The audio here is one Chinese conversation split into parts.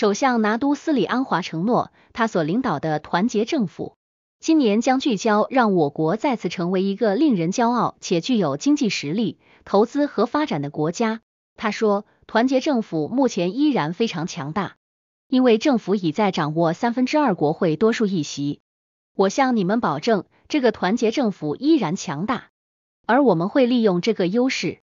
首相拿督斯里安华承诺，他所领导的团结政府今年将聚焦让我国再次成为一个令人骄傲且具有经济实力、投资和发展的国家。他说，团结政府目前依然非常强大，因为政府已在掌握三分之二国会多数议席。我向你们保证，这个团结政府依然强大，而我们会利用这个优势，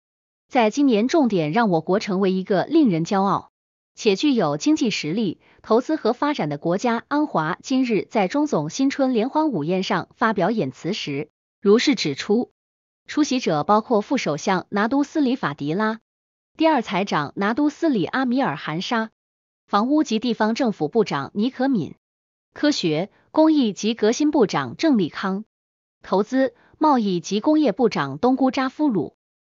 在今年重点让我国成为一个令人骄傲。且具有经济实力、投资和发展的国家。安华今日在中总新春联欢午宴上发表演词时，如是指出。出席者包括副首相拿督斯里法迪拉、第二财长拿督斯里阿米尔汗沙、房屋及地方政府部长尼可敏、科学、工艺及革新部长郑立康、投资、贸易及工业部长东姑扎夫鲁、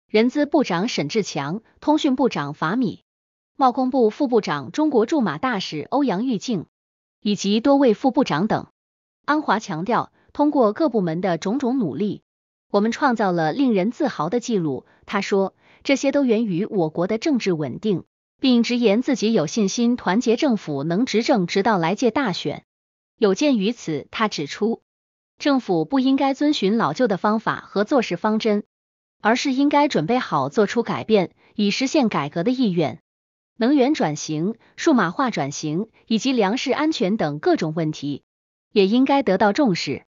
人资部长沈志强、通讯部长法米。贸工部副部长、中国驻马大使欧阳玉静以及多位副部长等安华强调，通过各部门的种种努力，我们创造了令人自豪的记录。他说，这些都源于我国的政治稳定，并直言自己有信心，团结政府能执政直到来届大选。有鉴于此，他指出，政府不应该遵循老旧的方法和做事方针，而是应该准备好做出改变，以实现改革的意愿。能源转型、数码化转型以及粮食安全等各种问题，也应该得到重视。